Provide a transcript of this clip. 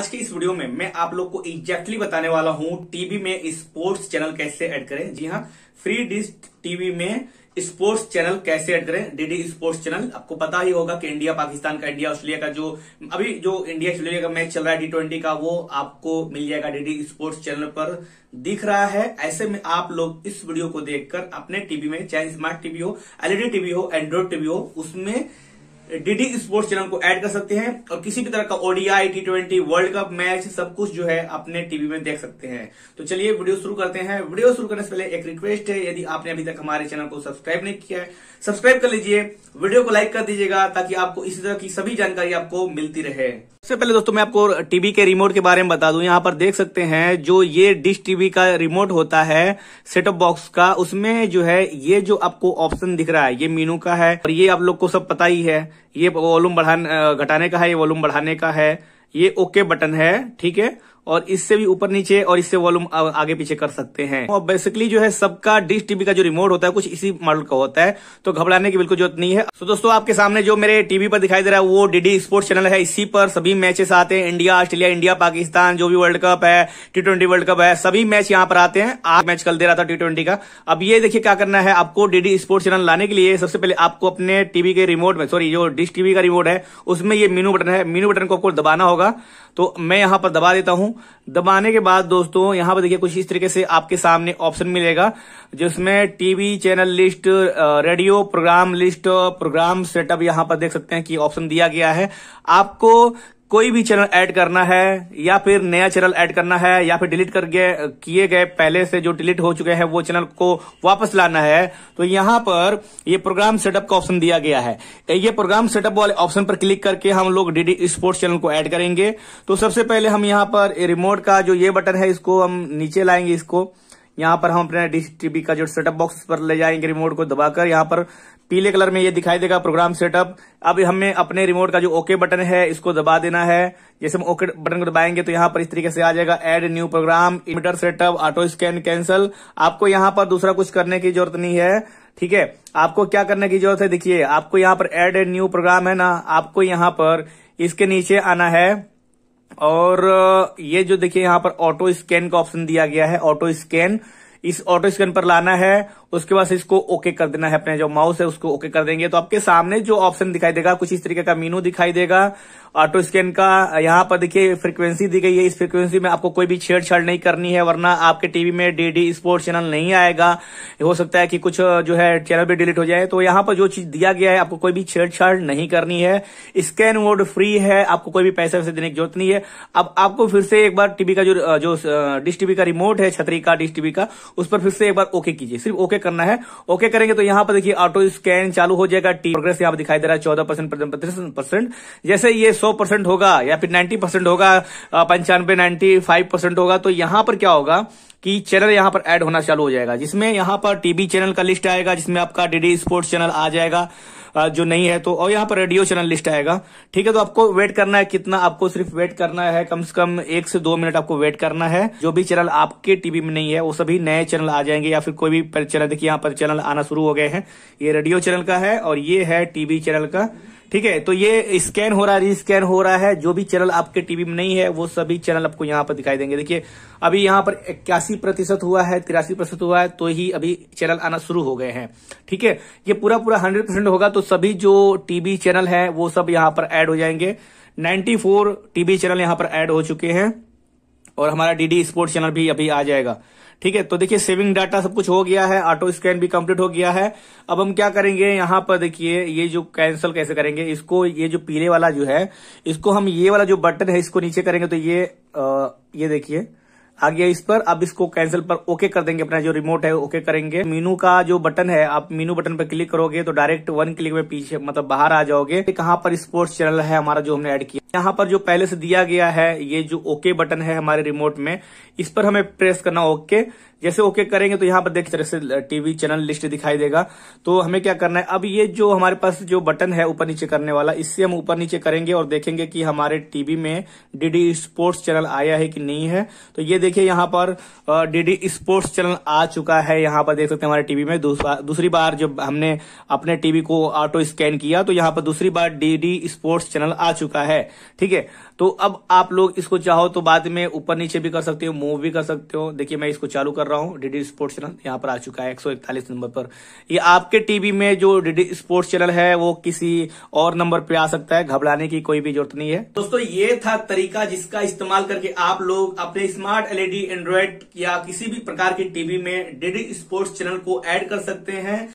आज के इस वीडियो में मैं आप लोग को एग्जैक्टली बताने वाला हूँ टीवी में स्पोर्ट्स चैनल कैसे ऐड करें जी हाँ फ्री डिश टीवी में स्पोर्ट्स चैनल कैसे ऐड करें डीडी स्पोर्ट्स चैनल आपको पता ही होगा कि इंडिया पाकिस्तान का इंडिया ऑस्ट्रेलिया का जो अभी जो इंडिया ऑस्ट्रेलिया का मैच चल रहा है टी ट्वेंटी का वो आपको मिल जाएगा डीडी स्पोर्ट्स चैनल पर दिख रहा है ऐसे में आप लोग इस वीडियो को देखकर अपने टीवी में चाहे स्मार्ट टीवी हो एलईडी e टीवी हो एंड्रॉइड टीवी हो उसमें डीडी स्पोर्ट्स चैनल को ऐड कर सकते हैं और किसी भी तरह का ODI T twenty world cup match सब कुछ जो है अपने टीवी में देख सकते हैं तो चलिए वीडियो शुरू करते हैं वीडियो शुरू करने से पहले एक रिक्वेस्ट है यदि आपने अभी तक हमारे चैनल को सब्सक्राइब नहीं किया है सब्सक्राइब कर लीजिए वीडियो को लाइक कर दीजिएगा ताकि आपको इसी तरह की सभी जानकारी आपको मिलती रहे सबसे पहले दोस्तों मैं आपको टीवी के रिमोट के बारे में बता दूं यहाँ पर देख सकते हैं जो ये डिश टीवी का रिमोट होता है सेटअप बॉक्स का उसमें जो है ये जो आपको ऑप्शन दिख रहा है ये मीनू का है और ये आप लोग को सब पता ही है ये वॉल्यूम बढ़ाने घटाने का है ये वॉल्यूम बढ़ाने का है ये ओके बटन है ठीक है और इससे भी ऊपर नीचे और इससे वॉल्यूम आगे पीछे कर सकते हैं और बेसिकली जो है सबका डिश टीवी का जो रिमोट होता है कुछ इसी मॉडल का होता है तो घबराने की बिल्कुल जरूरत नहीं है तो दोस्तों आपके सामने जो मेरे टीवी पर दिखाई दे रहा है वो डीडी स्पोर्ट्स चैनल है इसी पर सभी मैचेस आते हैं इंडिया ऑस्ट्रेलिया इंडिया पाकिस्तान जो भी वर्ल्ड कप है टी ट्वेंटी वर्ल्ड कप है सभी मैच यहाँ पर आते हैं आज मैच कल दे रहा था टी ट्वेंटी का अब ये देखिए क्या करना है आपको डीडी स्पोर्ट्स चैनल लाने के लिए सबसे पहले आपको अपने टीवी के रिमोट में सॉरी जो डिश टीवी का रिमोट है उसमें ये मीनू बटन है मीनू बटन को आपको दबाना होगा तो मैं यहाँ पर दबा देता हूँ दबाने के बाद दोस्तों यहाँ पर देखिए कुछ इस तरीके से आपके सामने ऑप्शन मिलेगा जिसमें TV channel list radio program list program setup यहाँ पर देख सकते हैं कि ऑप्शन दिया गया है आपको कोई भी चैनल ऐड करना है या फिर नया चैनल ऐड करना है या फिर डिलीट कर किए गए पहले से जो डिलीट हो चुके हैं वो चैनल को वापस लाना है तो यहां पर ये प्रोग्राम सेटअप का ऑप्शन दिया गया है ये प्रोग्राम सेटअप वाले ऑप्शन पर क्लिक करके हम लोग डीडी स्पोर्ट्स चैनल को ऐड करेंगे तो सबसे पहले हम यहाँ पर रिमोट का जो ये बटन है इसको हम नीचे लाएंगे इसको यहाँ पर हम अपने डिश टीवी का जो सेटअप बॉक्स पर ले जाएंगे रिमोट को दबाकर यहाँ पर पीले कलर में ये दिखाई देगा प्रोग्राम सेटअप अब हमें अपने रिमोट का जो ओके बटन है इसको दबा देना है जैसे हम ओके बटन को दबाएंगे तो यहाँ पर इस तरीके से आ जाएगा एड न्यू प्रोग्राम इमीटर सेटअप ऑटो स्कैन कैंसल आपको यहाँ पर दूसरा कुछ करने की जरूरत नहीं है ठीक है आपको क्या करने की जरूरत है देखिए आपको यहाँ पर एड एड न्यू प्रोग्राम है ना आपको यहाँ पर इसके नीचे आना है और ये जो देखिए यहाँ पर ऑटो स्कैन का ऑप्शन दिया गया है ऑटो स्कैन इस ऑटो स्कैन पर लाना है उसके बाद इसको ओके कर देना है अपने जो माउस है उसको ओके कर देंगे तो आपके सामने जो ऑप्शन दिखाई देगा कुछ इस तरीके का मीनू दिखाई देगा ऑटो स्कैन का यहाँ पर देखिए फ्रीक्वेंसी दी गई है इस फ्रीक्वेंसी में आपको कोई भी छेड़छाड़ नहीं करनी है वरना आपके टीवी में डी डी स्पोर्ट्स चैनल नहीं आएगा हो सकता है कि कुछ जो है चैनल भी डिलीट हो जाए तो यहाँ पर जो चीज दिया गया है आपको कोई भी छेड़छाड़ नहीं करनी है स्कैन मोड फ्री है आपको कोई भी पैसे वैसे देने की जरूरत नहीं है अब आपको फिर से एक बार टीवी का जो जो डिश टीवी का रिमोट है छतरी का डिश टीवी का उस पर फिर से एक बार ओके कीजिए सिर्फ ओके करना है ओके करेंगे तो यहाँ पर देखिए ऑटो स्कैन चालू हो जाएगा टी प्रोग्रेस यहाँ पर दिखाई दे रहा है चौदह परसेंट परसेंट जैसे ये सौ परसेंट होगा या फिर नाइन्टी परसेंट होगा पंचानवे नाइन्टी फाइव परसेंट होगा तो यहाँ पर क्या होगा कि चैनल यहाँ पर एड होना चालू हो जाएगा जिसमें यहाँ पर टीवी चैनल का लिस्ट आएगा जिसमें आपका डीडी स्पोर्ट्स चैनल आ जाएगा जो नहीं है तो और यहाँ पर रेडियो चैनल लिस्ट आएगा ठीक है तो आपको वेट करना है कितना आपको सिर्फ वेट करना है कम से कम एक से दो मिनट आपको वेट करना है जो भी चैनल आपके टीवी में नहीं है वो सभी नए चैनल आ जाएंगे या फिर कोई भी चैनल देखिए यहाँ पर चैनल आना शुरू हो गए हैं ये रेडियो चैनल का है और ये है टीवी चैनल का ठीक है तो ये स्कैन हो रहा है रिस्कैन हो रहा है जो भी चैनल आपके टीवी में नहीं है वो सभी चैनल आपको यहाँ पर दिखाई देंगे देखिए अभी यहाँ पर इक्यासी प्रतिशत हुआ है तिरासी प्रतिशत हुआ है तो ही अभी चैनल आना शुरू हो गए हैं ठीक है ये पूरा पूरा हंड्रेड परसेंट होगा तो सभी जो टीवी चैनल है वो सब यहाँ पर एड हो जाएंगे नाइन्टी फोर टीवी चैनल यहाँ पर एड हो चुके हैं और हमारा डीडी स्पोर्ट्स चैनल भी अभी आ जाएगा ठीक है तो देखिए सेविंग डाटा सब कुछ हो गया है ऑटो स्कैन भी कंप्लीट हो गया है अब हम क्या करेंगे यहाँ पर देखिए ये जो कैंसिल कैसे करेंगे इसको ये जो पीले वाला जो है इसको हम ये वाला जो बटन है इसको नीचे करेंगे तो ये आ, ये देखिए आ गया इस पर अब इसको कैंसिल पर ओके कर देंगे अपना जो रिमोट है ओके करेंगे मीनू का जो बटन है आप मीनू बटन पर क्लिक करोगे तो डायरेक्ट वन क्लिक में पीछे मतलब बाहर आ जाओगे कहाँ पर स्पोर्ट्स चैनल है हमारा जो हमने ऐड किया यहां पर जो पहले से दिया गया है ये जो ओके बटन है हमारे रिमोट में इस पर हमें प्रेस करना ओके जैसे ओके करेंगे तो यहाँ पर देखिए तरह से टीवी चैनल लिस्ट दिखाई देगा तो हमें क्या करना है अब ये जो हमारे पास जो बटन है ऊपर नीचे करने वाला इससे हम ऊपर नीचे करेंगे और देखेंगे कि हमारे टीवी में डीडी स्पोर्ट्स चैनल आया है कि नहीं है तो ये देखिये यहाँ पर डीडी स्पोर्ट्स चैनल आ चुका है यहाँ पर देख सकते हैं हमारे टीवी में दूसरी बार जब हमने अपने टीवी को ऑटो स्कैन किया तो यहाँ पर दूसरी बार डीडी स्पोर्ट्स चैनल आ चुका है ठीक है तो अब आप लोग इसको चाहो तो बाद में ऊपर नीचे भी कर सकते हो मूव भी कर सकते हो देखिए मैं इसको चालू कर रहा हूँ डीडी स्पोर्ट्स चैनल यहाँ पर आ चुका है एक नंबर पर ये आपके टीवी में जो डीडी स्पोर्ट्स चैनल है वो किसी और नंबर पे आ सकता है घबराने की कोई भी जरूरत नहीं है दोस्तों ये था तरीका जिसका इस्तेमाल करके आप लोग अपने स्मार्ट एलईडी एंड्रॉयड या किसी भी प्रकार के टीवी में डीडी स्पोर्ट्स चैनल को एड कर सकते हैं